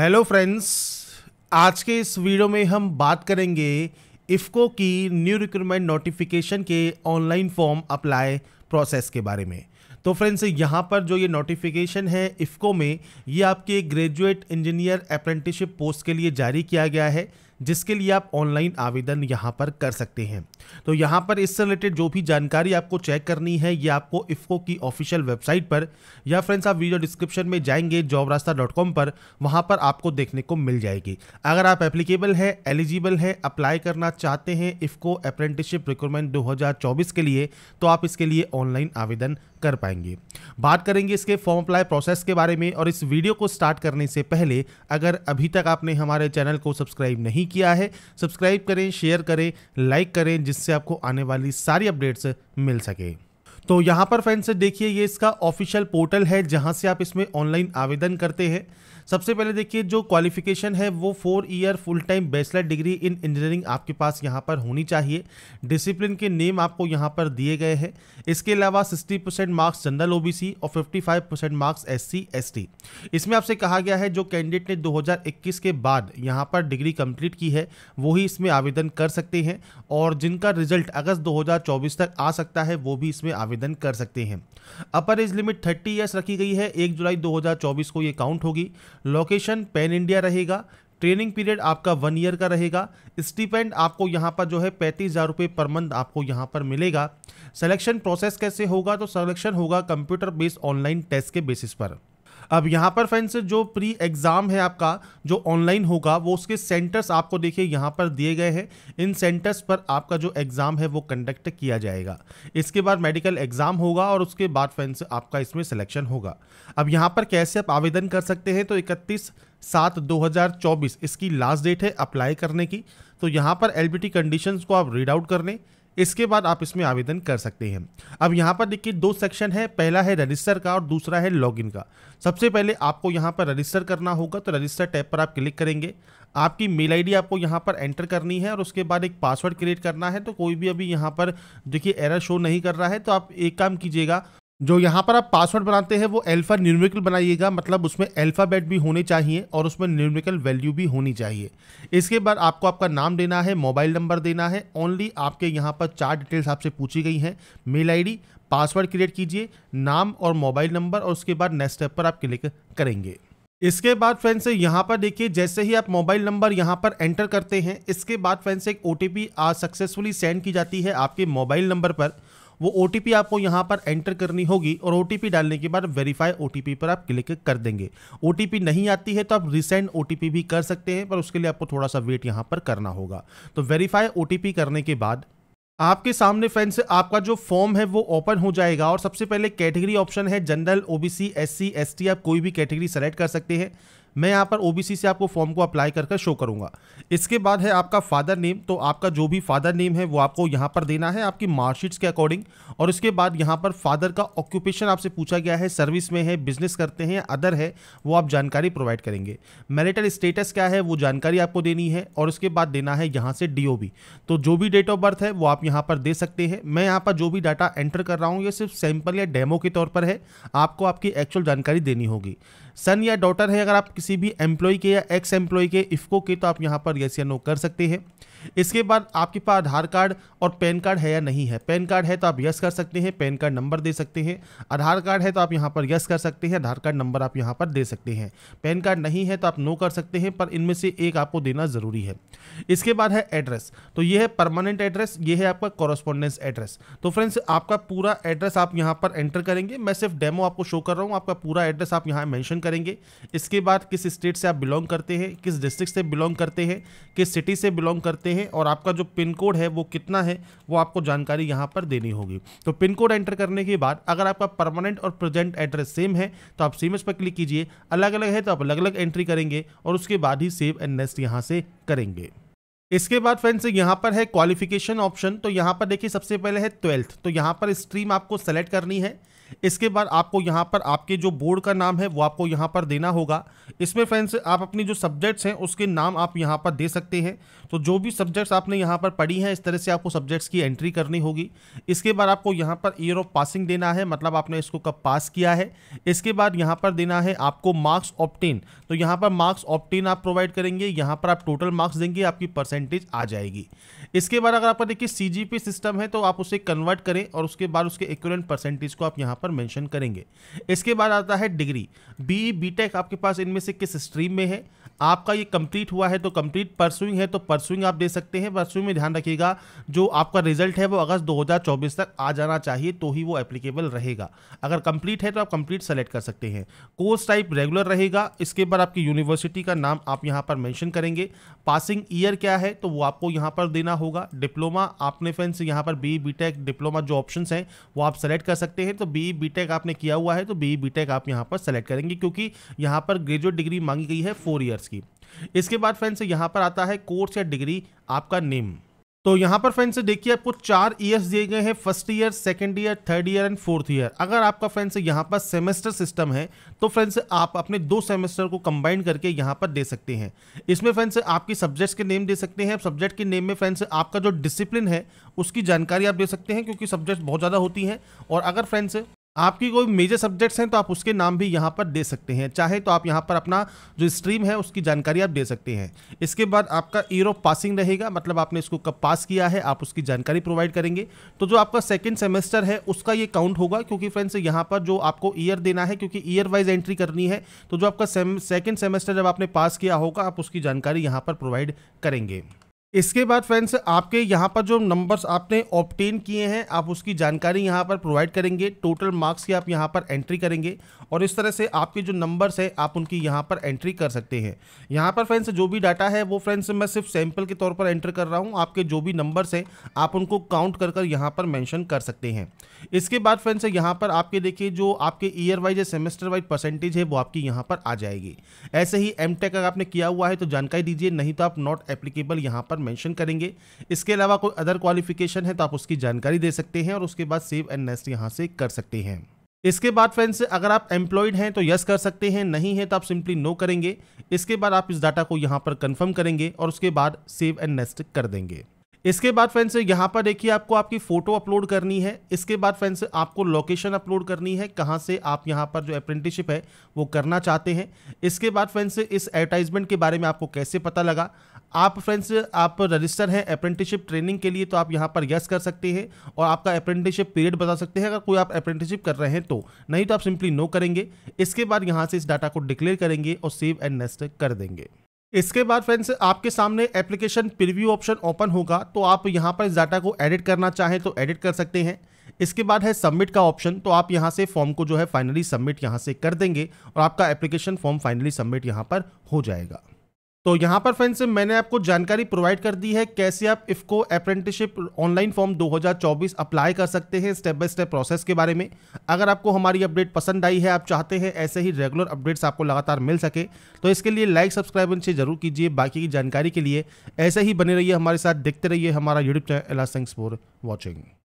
hello friends आज के इस वीडियो में हम बात करेंगे इफ़को की न्यू रिक्रूटमेंट नोटिफिकेशन के ऑनलाइन फॉर्म अप्लाई प्रोसेस के बारे में तो फ्रेंड्स यहाँ पर जो ये नोटिफिकेशन है इफ़को में ये आपके ग्रेजुएट इंजीनियर अप्रेंटिसशिप पोस्ट के लिए जारी किया गया है जिसके लिए आप ऑनलाइन आवेदन यहाँ पर कर सकते हैं तो यहाँ पर इससे रिलेटेड जो भी जानकारी आपको चेक करनी है ये आपको इफ़को की ऑफिशियल वेबसाइट पर या फ्रेंड्स आप वीडियो डिस्क्रिप्शन में जाएंगे जॉब रास्ता डॉट कॉम पर वहाँ पर आपको देखने को मिल जाएगी अगर आप एप्लीकेबल है एलिजिबल है अप्लाई करना चाहते हैं इफ़को अप्रेंटिसशिप रिक्रूटमेंट दो के लिए तो आप इसके लिए ऑनलाइन आवेदन कर पाएंगे बात करेंगे इसके फॉर्म अप्लाई प्रोसेस के बारे में और इस वीडियो को स्टार्ट करने से पहले अगर अभी तक आपने हमारे चैनल को सब्सक्राइब नहीं किया है सब्सक्राइब करें शेयर करें लाइक करें जिससे आपको आने वाली सारी अपडेट्स मिल सके तो यहाँ पर फ्रेंड्स देखिए ये इसका ऑफिशियल पोर्टल है जहाँ से आप इसमें ऑनलाइन आवेदन करते हैं सबसे पहले देखिए जो क्वालिफिकेशन है वो four year full time bachelor degree in engineering आपके पास यहाँ पर होनी चाहिए डिसिप्लिन के नेम आपको यहाँ पर दिए गए हैं इसके अलावा sixty percent marks general OBC और fifty five percent marks SC ST इसमें आपसे कहा गया है जो कैंडिडेट ने 2021 के बाद यहाँ पर डिग्री कंप्लीट की है वही इसमें आवेदन कर सकते हैं और जिनका रिजल्ट अगस्त दो तक आ सकता है वो भी इसमें आवेदन कर सकते हैं upper age limit thirty years रखी गई है एक जुलाई दो को ये काउंट होगी लोकेशन पैन इंडिया रहेगा ट्रेनिंग पीरियड आपका वन ईयर का रहेगा स्टीपेंड आपको यहाँ पर जो है पैंतीस हज़ार रुपये पर मंथ आपको यहाँ पर मिलेगा सिलेक्शन प्रोसेस कैसे होगा तो सिलेक्शन होगा कंप्यूटर बेस्ड ऑनलाइन टेस्ट के बेसिस पर अब यहाँ पर फ्रेंड्स जो प्री एग्ज़ाम है आपका जो ऑनलाइन होगा वो उसके सेंटर्स आपको देखिए यहाँ पर दिए गए हैं इन सेंटर्स पर आपका जो एग्ज़ाम है वो कंडक्ट किया जाएगा इसके बाद मेडिकल एग्ज़ाम होगा और उसके बाद फ्रेंड्स आपका इसमें सिलेक्शन होगा अब यहाँ पर कैसे आप आवेदन कर सकते हैं तो इकतीस सात 2024 इसकी लास्ट डेट है अप्लाई करने की तो यहाँ पर एल बी कंडीशंस को आप रीड आउट कर लें इसके बाद आप इसमें आवेदन कर सकते हैं अब यहाँ पर देखिए दो सेक्शन है पहला है रजिस्टर का और दूसरा है लॉगिन का सबसे पहले आपको यहाँ पर रजिस्टर करना होगा तो रजिस्टर टैब पर आप क्लिक करेंगे आपकी मेल आईडी आपको यहाँ पर एंटर करनी है और उसके बाद एक पासवर्ड क्रिएट करना है तो कोई भी अभी यहाँ पर देखिए एरर शो नहीं कर रहा है तो आप एक काम कीजिएगा जो यहाँ पर आप पासवर्ड बनाते हैं वो एल्फ़ा न्यूमेरिकल बनाइएगा मतलब उसमें अल्फ़ाबेट भी होने चाहिए और उसमें न्यूमेरिकल वैल्यू भी होनी चाहिए इसके बाद आपको आपका नाम देना है मोबाइल नंबर देना है ओनली आपके यहाँ पर चार डिटेल्स आपसे पूछी गई हैं मेल आईडी पासवर्ड क्रिएट कीजिए नाम और मोबाइल नंबर और उसके बाद नेक्स्ट स्टेप पर आप क्लिक करेंगे इसके बाद फ्रेंड्स यहाँ पर देखिए जैसे ही आप मोबाइल नंबर यहाँ पर एंटर करते हैं इसके बाद फ्रेंड्स एक O T P successfully send की जाती है आपके मोबाइल नंबर पर वो ओ आपको यहाँ पर एंटर करनी होगी और ओ डालने के बाद वेरीफाई ओ पर आप क्लिक कर देंगे ओ नहीं आती है तो आप रिसेंड ओ भी कर सकते हैं पर उसके लिए आपको थोड़ा सा वेट यहाँ पर करना होगा तो वेरीफाई ओ करने के बाद आपके सामने फ्रेंड्स आपका जो फॉर्म है वो ओपन हो जाएगा और सबसे पहले कैटेगरी ऑप्शन है जनरल ओबीसी एससी एसटी आप कोई भी कैटेगरी सेलेक्ट कर सकते हैं मैं यहाँ पर ओबीसी से आपको फॉर्म को अप्लाई कर शो करूँगा इसके बाद है आपका फादर नेम तो आपका जो भी फादर नेम है वो आपको यहाँ पर देना है आपकी मार्कशीट्स के अकॉर्डिंग और उसके बाद यहाँ पर फादर का ऑक्यूपेशन आपसे पूछा गया है सर्विस में है बिजनेस करते हैं अदर है वो आप जानकारी प्रोवाइड करेंगे मैरिटल स्टेटस क्या है वो जानकारी आपको देनी है और उसके बाद देना है यहाँ से डी तो जो भी डेट ऑफ बर्थ है वो आप यहाँ पर दे सकते हैं मैं यहाँ पर जो भी डाटा एंटर कर रहा हूँ ये सिर्फ सैंपल या डेमो के तौर पर है आपको आपकी एक्चुअल जानकारी देनी होगी सन या डॉटर है अगर आप किसी भी एम्प्लॉय के या एक्स एम्प्लॉय के इफ़को के तो आप यहाँ पर येस या नो कर सकते हैं इसके बाद आपके पास आधार कार्ड और पैन कार्ड है या नहीं है पैन कार्ड है तो आप यस कर सकते हैं पैन कार्ड नंबर दे सकते हैं आधार कार्ड है तो आप यहाँ पर यस कर सकते हैं आधार कार्ड नंबर आप यहाँ पर दे सकते हैं पैन कार्ड नहीं है तो आप नो कर सकते हैं पर इनमें से एक आपको देना ज़रूरी है इसके बाद है एड्रेस तो ये है परमानेंट एड्रेस ये है आपका कॉरस्पॉन्डेंस एड्रेस तो फ्रेंड्स आपका पूरा एड्रेस आप यहाँ पर एंटर करेंगे मैं सिर्फ डेमो आपको शो कर रहा हूँ आपका पूरा एड्रेस आप यहाँ मैंशन करेंगे इसके बाद किस स्टेट से आप बिलोंग करते हैं किस डिस्ट्रिक्ट से बिलोंग करते हैं किस सिटी से बिलोंग करते हैं सकते हैं और आपका जो पिन कोड है वो कितना है वो आपको जानकारी यहाँ पर देनी होगी तो पिन कोड एंटर करने के बाद अगर आपका परमानेंट और प्रेजेंट एड्रेस सेम है तो आप सीमेज पर क्लिक कीजिए अलग अलग है तो आप अलग अलग एंट्री करेंगे और उसके बाद ही सेव एंड नेस्ट यहाँ से करेंगे इसके बाद फ्रेंड्स यहाँ पर है क्वालिफिकेशन ऑप्शन तो यहाँ पर देखिए सबसे पहले है ट्वेल्थ तो यहाँ पर स्ट्रीम आपको सेलेक्ट करनी है इसके बाद आपको यहाँ पर आपके जो बोर्ड का नाम है वो आपको यहाँ पर देना होगा इसमें फ्रेंड्स आप अपनी जो सब्जेक्ट्स हैं उसके नाम आप यहाँ पर दे सकते हैं तो जो भी सब्जेक्ट्स आपने यहाँ पर पढ़ी हैं इस तरह से आपको सब्जेक्ट्स की एंट्री करनी होगी इसके बाद आपको यहाँ पर ईयर ऑफ पासिंग देना है मतलब आपने इसको कब पास किया है इसके बाद यहाँ पर देना है आपको मार्क्स ऑप्टेन तो यहाँ पर मार्क्स ऑप्टेन आप प्रोवाइड करेंगे यहाँ पर आप टोटल मार्क्स देंगे आपकी परसेंटेज आ जाएगी इसके बाद अगर आपका देखिए सी सिस्टम है तो आप उसे कन्वर्ट करें और उसके बाद उसके इक्वलेंट परसेंटेज को आप यहाँ पर मेंशन करेंगे इसके बाद आता है डिग्री बी बी टेक आपके पास इनमें से किस स्ट्रीम में है आपका ये कंप्लीट हुआ है तो कंप्लीट परसुइंग है तो परसुइंग आप दे सकते हैं परसुइंग में ध्यान रखिएगा जो आपका रिजल्ट है वो अगस्त 2024 तक आ जाना चाहिए तो ही वो एप्लीकेबल रहेगा अगर कंप्लीट है तो आप कंप्लीट सेलेक्ट कर सकते हैं कोर्स टाइप रेगुलर रहेगा इसके बाद आपकी यूनिवर्सिटी का नाम आप यहाँ पर मैंशन करेंगे पासिंग ईयर क्या है तो वो आपको यहाँ पर देना होगा डिप्लोमा आपने फ्रेंड्स यहाँ पर बी बी डिप्लोमा जो ऑप्शन हैं वो आप सेलेक्ट कर सकते हैं तो बी बीई बीटेक आपने किया हुआ है तो बीई बीटेक आप यहां पर सेलेक्ट करेंगे क्योंकि यहां पर ग्रेजुएट डिग्री मांगी गई है फोर ईयर्स की इसके बाद फ्रेंड्स यहां पर आता है कोर्स या डिग्री आपका नेम तो यहाँ पर फ्रेंड्स देखिए आपको चार ईयर्स दिए गए हैं first year second year third year and fourth year अगर आपका फ्रेंड्स यहाँ पर सेमेस्टर सिस्टम है तो फ्रेंड्स आप अपने दो सेमेस्टर को कंबाइन करके यहाँ पर दे सकते हैं इसमें फ्रेंड्स आपकी सब्जेक्ट्स के नेम दे सकते हैं सब्जेक्ट के नेम में फ्रेंड्स आपका जो डिसिप्लिन है उसकी जानकारी आप दे सकते हैं क्योंकि सब्जेक्ट बहुत ज़्यादा होती हैं और अगर फ्रेंड्स आपकी कोई मेजर सब्जेक्ट्स हैं तो आप उसके नाम भी यहाँ पर दे सकते हैं चाहे तो आप यहाँ पर अपना जो स्ट्रीम है उसकी जानकारी आप दे सकते हैं इसके बाद आपका ईयर ऑफ पासिंग रहेगा मतलब आपने इसको कब पास किया है आप उसकी जानकारी प्रोवाइड करेंगे तो जो आपका सेकेंड सेमेस्टर है उसका ये काउंट होगा क्योंकि फ्रेंड्स यहाँ पर जो आपको ईयर देना है क्योंकि ईयर वाइज एंट्री करनी है तो जो आपका सेकेंड सेमेस्टर जब आपने पास किया होगा आप उसकी जानकारी यहाँ पर प्रोवाइड करेंगे इसके बाद फ्रेंड्स आपके यहाँ पर जो नंबर्स आपने ऑप्टेन किए हैं आप उसकी जानकारी यहाँ पर प्रोवाइड करेंगे टोटल मार्क्स की आप यहाँ पर एंट्री करेंगे और इस तरह से आपके जो नंबर्स हैं आप उनकी यहाँ पर एंट्री कर सकते हैं यहाँ पर फ्रेंड्स जो भी डाटा है वो फ्रेंड्स मैं सिर्फ सैम्पल के तौर पर एंटर कर रहा हूँ आपके जो भी नंबर्स हैं आप उनको काउंट कर कर यहाँ पर मैंशन कर सकते हैं इसके बाद फ्रेंड्स यहाँ पर आपके देखिए जो आपके ईयर वाइज या सेमेस्टर वाइज परसेंटेज है वो आपकी यहाँ पर आ जाएगी ऐसे ही एम अगर आपने किया हुआ है तो जानकारी दीजिए नहीं तो आप नॉट एप्लीकेबल यहाँ पर मेंशन करेंगे इसके अलावा कोई अदर क्वालिफिकेशन है तो आप उसकी जानकारी दे सकते हैं और उसके बाद सेव एंड नेस्ट यहाँ से कर सकते हैं इसके बाद फ्रेंड्स अगर आप एम्प्लॉयड हैं तो यस कर सकते हैं नहीं है तो आप सिंपली नो करेंगे इसके बाद आप इस डाटा को यहाँ पर कन्फर्म करेंगे और उसके बाद सेव एंड नेस्ट कर देंगे इसके बाद फ्रेंड्स यहाँ पर देखिए आपको आपकी फ़ोटो अपलोड करनी है इसके बाद फ्रेंड्स आपको लोकेशन अपलोड करनी है कहाँ से आप यहाँ पर जो अप्रेंटिसशिप है वो करना चाहते हैं इसके बाद फ्रेंड्स इस एडवर्टाइजमेंट के बारे में आपको कैसे पता लगा आप फ्रेंड्स आप रजिस्टर हैं अप्रेंटिसशिप ट्रेनिंग के लिए तो आप यहाँ पर यस कर सकते हैं और आपका अप्रेंटिसशिप पीरियड बता सकते हैं अगर कोई आप अप्रेंटिसशिप कर रहे हैं तो नहीं तो आप सिंपली नो करेंगे इसके बाद यहाँ से इस डाटा को डिक्लेयर करेंगे और सेव एंड नेस्ट कर देंगे इसके बाद फ्रेंड्स आपके सामने एप्लीकेशन प्रिव्यू ऑप्शन ओपन होगा तो आप यहाँ पर इस डाटा को एडिट करना चाहें तो एडिट कर सकते हैं इसके बाद है सबमिट का ऑप्शन तो आप यहाँ से फॉर्म को जो है फाइनली सबमिट यहाँ से कर देंगे और आपका एप्लीकेशन फॉर्म फाइनली सबमिट यहाँ पर हो जाएगा तो यहाँ पर फ्रेंड्स मैंने आपको जानकारी प्रोवाइड कर दी है कैसे आप IFFCO apprenticeship online form 2024 apply कर सकते हैं स्टेप बाय स्टेप प्रोसेस के बारे में अगर आपको हमारी अपडेट पसंद आई है आप चाहते हैं ऐसे ही रेगुलर अपडेट्स आपको लगातार मिल सके तो इसके लिए लाइक सब्सक्राइब इनसे जरूर कीजिए बाकी की जानकारी के लिए ऐसे ही बने रहिए हमारे साथ देखते रहिए हमारा यूट्यूब चैनल एलासिंग्स थैंक्स फॉर वॉचिंग